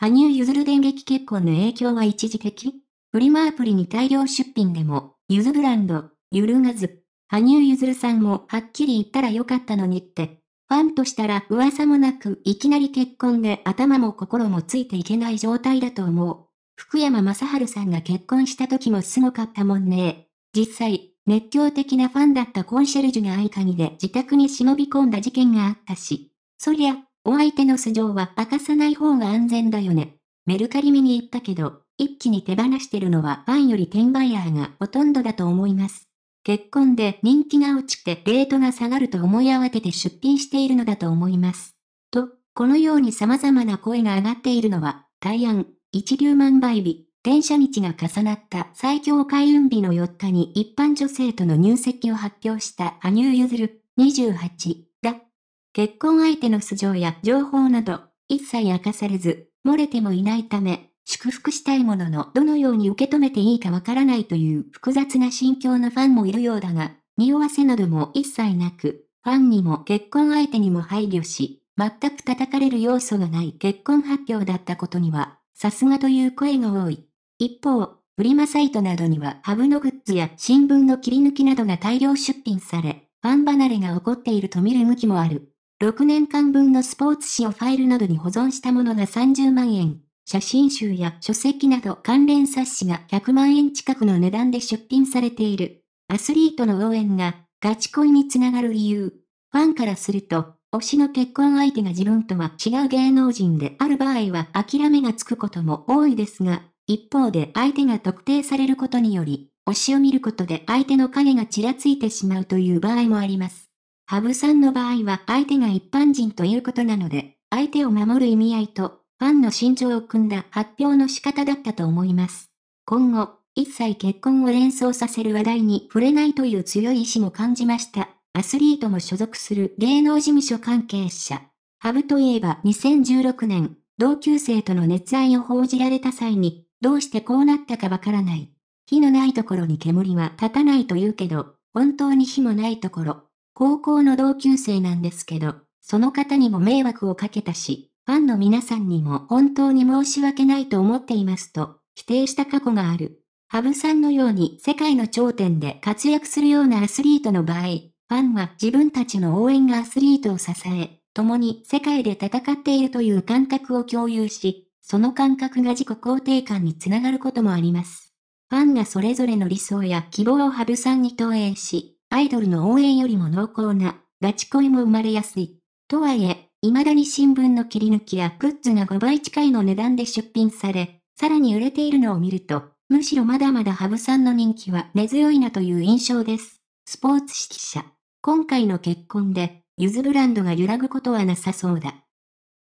羽生結る電撃結婚の影響は一時的フリマアプリに大量出品でも、ゆずブランド、揺るがず。羽生結弦さんもはっきり言ったらよかったのにって。ファンとしたら噂もなくいきなり結婚で頭も心もついていけない状態だと思う。福山雅治さんが結婚した時もすごかったもんね。実際、熱狂的なファンだったコンシェルジュが合鍵で自宅に忍び込んだ事件があったし。そりゃ、お相手の素性は明かさない方が安全だよね。メルカリ見に行ったけど、一気に手放してるのはファンより転売ヤーがほとんどだと思います。結婚で人気が落ちてレートが下がると思い慌てて出品しているのだと思います。と、このように様々な声が上がっているのは、大安、一流万倍日、電車道が重なった最強開運日の4日に一般女性との入籍を発表した羽生結弦28。結婚相手の素性や情報など、一切明かされず、漏れてもいないため、祝福したいもののどのように受け止めていいかわからないという複雑な心境のファンもいるようだが、匂わせなども一切なく、ファンにも結婚相手にも配慮し、全く叩かれる要素がない結婚発表だったことには、さすがという声が多い。一方、フリマサイトなどにはハブのグッズや新聞の切り抜きなどが大量出品され、ファン離れが起こっていると見る向きもある。6年間分のスポーツ紙をファイルなどに保存したものが30万円。写真集や書籍など関連冊子が100万円近くの値段で出品されている。アスリートの応援がガチ恋につながる理由。ファンからすると、推しの結婚相手が自分とは違う芸能人である場合は諦めがつくことも多いですが、一方で相手が特定されることにより、推しを見ることで相手の影がちらついてしまうという場合もあります。羽生さんの場合は相手が一般人ということなので、相手を守る意味合いと、ファンの心情を組んだ発表の仕方だったと思います。今後、一切結婚を連想させる話題に触れないという強い意志も感じました。アスリートも所属する芸能事務所関係者。ハブといえば2016年、同級生との熱愛を報じられた際に、どうしてこうなったかわからない。火のないところに煙は立たないと言うけど、本当に火もないところ、高校の同級生なんですけど、その方にも迷惑をかけたし、ファンの皆さんにも本当に申し訳ないと思っていますと、否定した過去がある。羽生さんのように世界の頂点で活躍するようなアスリートの場合、ファンは自分たちの応援がアスリートを支え、共に世界で戦っているという感覚を共有し、その感覚が自己肯定感につながることもあります。ファンがそれぞれの理想や希望を羽生さんに投影し、アイドルの応援よりも濃厚な、ガチ恋も生まれやすい。とはいえ、未だに新聞の切り抜きやグッズが5倍近いの値段で出品され、さらに売れているのを見ると、むしろまだまだハブさんの人気は根強いなという印象です。スポーツ指揮者。今回の結婚で、ユズブランドが揺らぐことはなさそうだ。